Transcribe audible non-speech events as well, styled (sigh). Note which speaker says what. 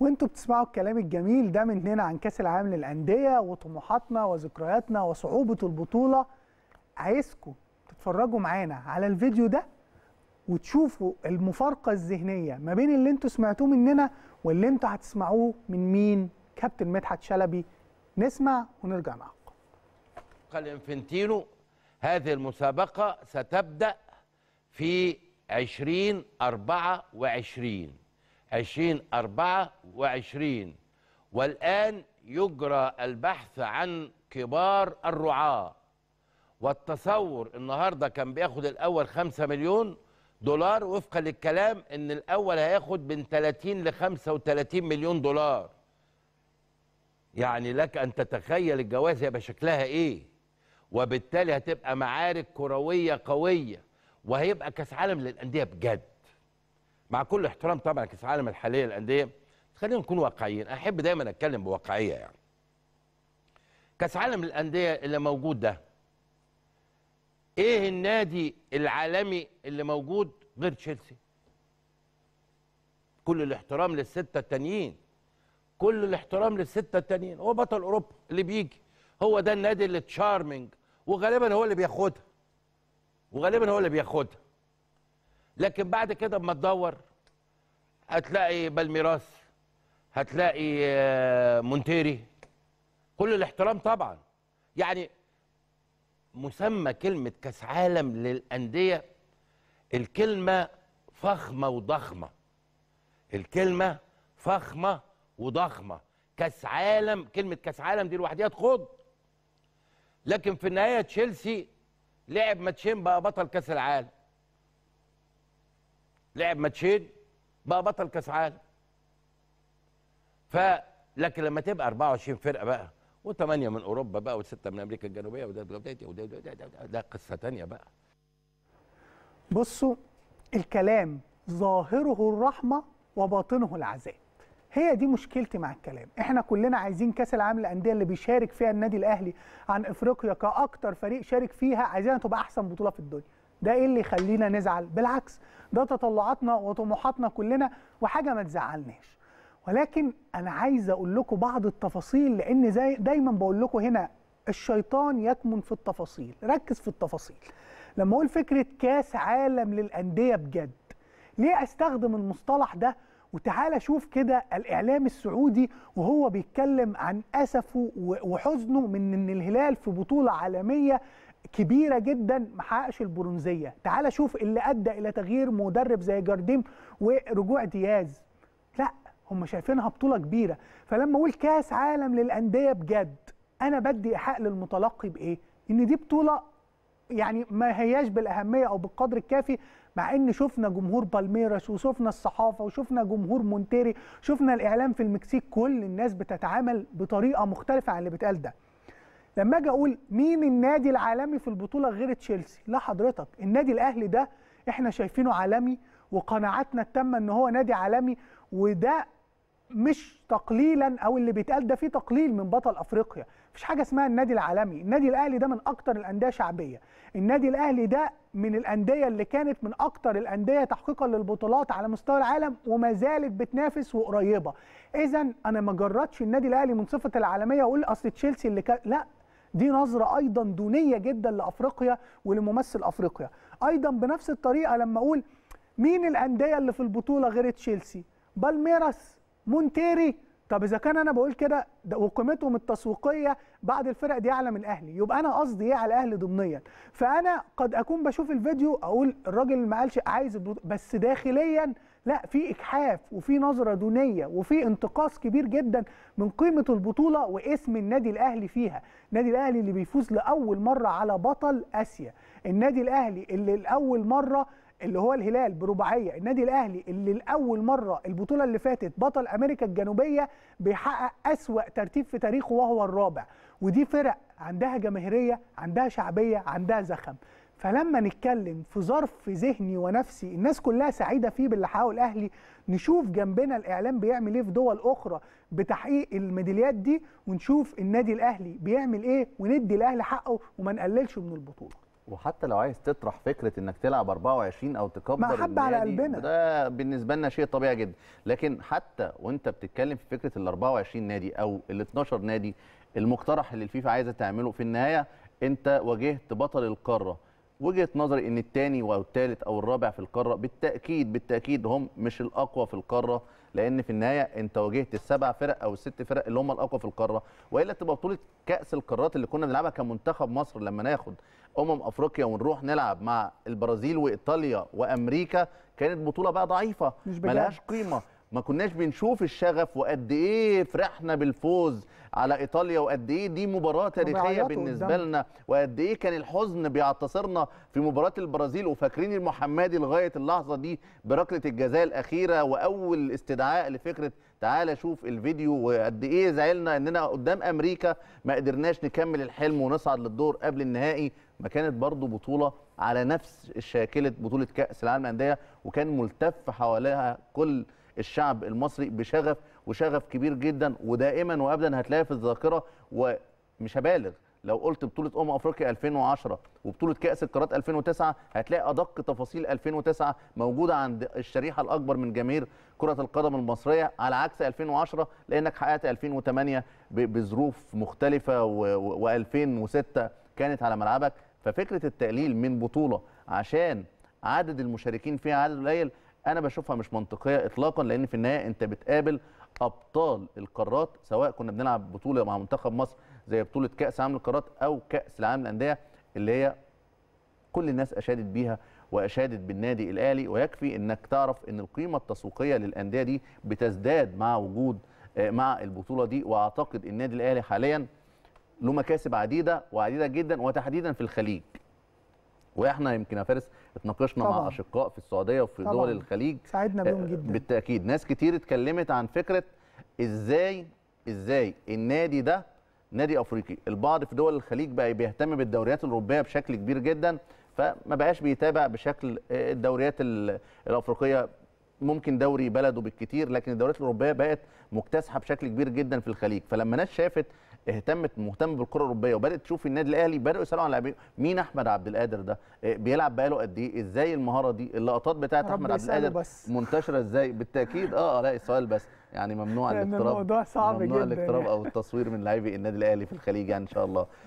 Speaker 1: وانتوا بتسمعوا الكلام الجميل ده مننا عن كاس العالم للانديه وطموحاتنا وذكرياتنا وصعوبه البطوله عايزكم تتفرجوا معانا على الفيديو ده وتشوفوا المفارقه الذهنيه ما بين اللي انتوا سمعتوه مننا واللي انتوا هتسمعوه من مين كابتن مدحت شلبي نسمع ونرجع معاكم
Speaker 2: قال انفنتينو هذه المسابقه ستبدا في 2024 2024 والآن يجرى البحث عن كبار الرعاة والتصور النهاردة كان بياخد الأول 5 مليون دولار وفقا للكلام ان الاول هياخد من 30 ل 35 مليون دولار يعني لك ان تتخيل الجواز هيبقى شكلها ايه وبالتالي هتبقى معارك كرويه قويه وهيبقى كاس عالم للانديه بجد مع كل احترام طبعا كاس العالم الحاليه للانديه خلينا نكون واقعيين احب دايما اتكلم بواقعيه يعني كاس عالم الانديه اللي موجود ده ايه النادي العالمي اللي موجود غير تشيلسي كل الاحترام للسته التانيين كل الاحترام للسته التانيين هو بطل اوروبا اللي بيجي هو ده النادي اللي تشارمنج وغالبا هو اللي بياخدها وغالبا هو اللي بياخدها لكن بعد كده اما تدور هتلاقي بالميراس هتلاقي آه، مونتيري كل الاحترام طبعا يعني مسمى كلمة كاس عالم للأندية الكلمة فخمة وضخمة الكلمة فخمة وضخمة كاس عالم كلمة كاس عالم دي لوحديها تخض لكن في النهاية تشيلسي لعب ماتشين بقى بطل كاس العالم لعب ماتشين بقى بطل كاس عالم ف لكن لما تبقى 24 فرقه بقى و8 من اوروبا بقى و6 من امريكا الجنوبيه وده ده ده ده قصه ثانيه بقى
Speaker 1: بصوا الكلام ظاهره الرحمه وباطنه العذاب هي دي مشكلتي مع الكلام احنا كلنا عايزين كاس العالم للانديه اللي بيشارك فيها النادي الاهلي عن افريقيا كاكتر فريق شارك فيها عايزينها تبقى احسن بطوله في الدنيا ده ايه اللي يخلينا نزعل بالعكس ده تطلعاتنا وطموحاتنا كلنا وحاجه ما تزعلناش ولكن انا عايز اقول لكم بعض التفاصيل لان زي دايما بقول لكم هنا الشيطان يكمن في التفاصيل ركز في التفاصيل لما اقول فكره كاس عالم للانديه بجد ليه استخدم المصطلح ده وتعالى شوف كده الاعلام السعودي وهو بيتكلم عن اسفه وحزنه من ان الهلال في بطوله عالميه كبيره جدا ما حققش البرونزيه تعال شوف اللي ادى الى تغيير مدرب زي جارديم ورجوع دياز لا هم شايفينها بطوله كبيره فلما اقول كاس عالم للانديه بجد انا بدي ايحاء للمتلقي بايه ان دي بطوله يعني ما هياش بالاهميه او بالقدر الكافي مع ان شفنا جمهور بالميراس وشفنا الصحافه وشفنا جمهور مونتيري شفنا الاعلام في المكسيك كل الناس بتتعامل بطريقه مختلفه عن اللي بيتقال ده لما اجي اقول مين النادي العالمي في البطوله غير تشيلسي لا حضرتك النادي الاهلي ده احنا شايفينه عالمي وقناعاتنا التامه ان هو نادي عالمي وده مش تقليلا او اللي بيتقال ده فيه تقليل من بطل افريقيا مفيش حاجه اسمها النادي العالمي النادي الاهلي ده من اكتر الانديه شعبيه النادي الاهلي ده من الانديه اللي كانت من اكتر الانديه تحقيقا للبطولات على مستوى العالم وما زالت بتنافس وقريبه اذا انا ما جردش النادي الاهلي من صفه العالميه واقول اصل تشيلسي اللي كان لا دي نظره ايضا دونيه جدا لافريقيا ولممثل افريقيا ايضا بنفس الطريقه لما اقول مين الانديه اللي في البطوله غير تشيلسي بالميراس مونتيري طب اذا كان انا بقول كده وقيمتهم التسويقيه بعد الفرق دي اعلى من اهلي يبقى انا قصدي ايه على الاهلي ضمنيا فانا قد اكون بشوف الفيديو اقول الراجل ما قالش عايز بس داخليا لا في اجحاف وفي نظره دونيه وفي انتقاص كبير جدا من قيمه البطوله واسم النادي الاهلي فيها النادي الاهلي اللي بيفوز لاول مره على بطل اسيا النادي الاهلي اللي لاول مره اللي هو الهلال برباعيه النادي الاهلي اللي لاول مره البطوله اللي فاتت بطل امريكا الجنوبيه بيحقق اسوا ترتيب في تاريخه وهو الرابع ودي فرق عندها جماهيريه عندها شعبيه عندها زخم فلما نتكلم في ظرف ذهني ونفسي الناس كلها سعيده فيه باللي حققه الاهلي نشوف جنبنا الاعلام بيعمل ايه في دول اخرى بتحقيق الميداليات دي ونشوف النادي الاهلي بيعمل ايه وندي الاهلي حقه وما نقللش من البطوله
Speaker 3: وحتى لو عايز تطرح فكره انك تلعب 24 او تكبر محبه على قلبنا ده بالنسبه لنا شيء طبيعي جدا لكن حتى وانت بتتكلم في فكره ال 24 نادي او ال 12 نادي المقترح اللي الفيفا عايزه تعمله في النهايه انت واجهت بطل القاره وجهه نظري ان الثاني او الثالث او الرابع في القاره بالتاكيد بالتاكيد هم مش الاقوى في القاره لان في النهايه انت واجهت السبع فرق او الست فرق اللي هم الاقوى في القاره والا تبقى بطوله كاس القارات اللي كنا بنلعبها كمنتخب مصر لما ناخد امم افريقيا ونروح نلعب مع البرازيل وايطاليا وامريكا كانت بطوله بقى ضعيفه ملهاش قيمه ما كناش بنشوف الشغف وقد ايه فرحنا بالفوز على ايطاليا وقد ايه دي مباراه تاريخيه بالنسبه لنا وقد ايه كان الحزن بيعتصرنا في مباراه البرازيل وفاكرين المحمدي لغايه اللحظه دي بركله الجزاء الاخيره واول استدعاء لفكره تعالى شوف الفيديو وقد ايه زعلنا اننا قدام امريكا ما قدرناش نكمل الحلم ونصعد للدور قبل النهائي ما كانت برضو بطوله على نفس شاكله بطوله كاس العالم للانديه وكان ملتف حواليها كل الشعب المصري بشغف وشغف كبير جدا ودائما وابدا هتلاقي في الذاكره ومش هبالغ لو قلت بطوله امم افريقيا 2010 وبطوله كاس القارات 2009 هتلاقي ادق تفاصيل 2009 موجوده عند الشريحه الاكبر من جماهير كره القدم المصريه على عكس 2010 لانك حققت 2008 بظروف مختلفه و2006 كانت على ملعبك ففكره التقليل من بطوله عشان عدد المشاركين فيها عدد قليل انا بشوفها مش منطقيه اطلاقا لان في النهايه انت بتقابل ابطال القارات سواء كنا بنلعب بطوله مع منتخب مصر زي بطوله كاس عالم القارات او كاس العالم للانديه اللي هي كل الناس اشادت بيها واشادت بالنادي الاهلي ويكفي انك تعرف ان القيمه التسويقيه للانديه دي بتزداد مع وجود آه، مع البطوله دي واعتقد النادي الاهلي حاليا له مكاسب عديده وعديده جدا وتحديدا في الخليج واحنا يمكن يا فارس اتناقشنا مع اشقاء في السعوديه وفي طبعًا. دول الخليج ساعدنا بيهم آه، جدا بالتاكيد ناس كتير اتكلمت عن فكره ازاي ازاي النادي ده نادي افريقي البعض في دول الخليج بقى بيهتم بالدوريات الاوروبيه بشكل كبير جدا فما بقاش بيتابع بشكل آه، الدوريات الافريقيه ممكن دوري بلده بالكتير لكن الدوريات الاوروبيه بقت مكتسحه بشكل كبير جدا في الخليج فلما ناس شافت اهتمت مهتمه بالكره الاوروبيه وبدات تشوف النادي الاهلي بداوا يسالوا عن لاعبين مين احمد عبد القادر ده إيه، بيلعب بقاله قد ايه ازاي المهاره دي اللقطات بتاعه احمد عبد القادر منتشره ازاي بالتاكيد آه،, اه لا السؤال بس يعني ممنوع (laughs) الاقتراب الموضوع صعب ممنوع جدا ممنوع الاقتراب يعني. او التصوير من لاعبي النادي الاهلي في الخليج يعني ان شاء الله